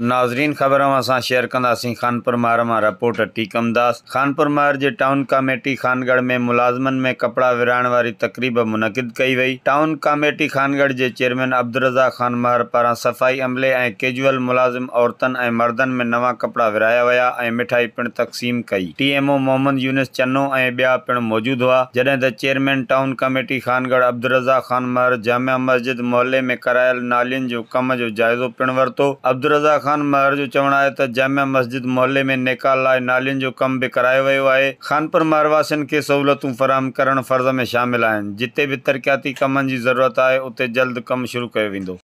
नाज़रीन खबरों असां शेयर कंदासीं ख़ानपुर मार मां रिपोर्टर दास ख़ानपुर मार के टाउन कमेटी ख़ानगढ़ में मुलाज़मनि में कपड़ा विराइण वारी तक़रीब मुनक़िद कई वही टाउन कमेटी ख़ानगढ़ के चेयरमैन अब्दुलरज़ा ख़ान मार पारा सफ़ाई अमले ऐं केजुअल मुलाज़िम औरतुनि ऐं मर्दनि में नवां कपड़ा विराया विया ऐं मिठाई पिणु तक़सीम कई T M O Mohammad Younis Channo ऐं ॿिया पिणु मौजूदु हुआ जॾहिं त chairman town committee Khangarh Abdulraza Khan मार जामिया मस्जिद मोहल्ले में करायल नालियुनि जो कम जो जाइज़ो पिणु वरितो अब्दुलरज़ा खान महर जो चवण आहे जामिया मस्जिद मोहल्ले में नेकाल लाए नालियुनि जो कम भी कराए वो है खानपुर मारवासियुनि के सहूलियतूं फराम करण फ़र्ज़ में शामिल जिते भी तरक्याती कम की ज़रूरत है उत्त जल्द कम शुरू किया वो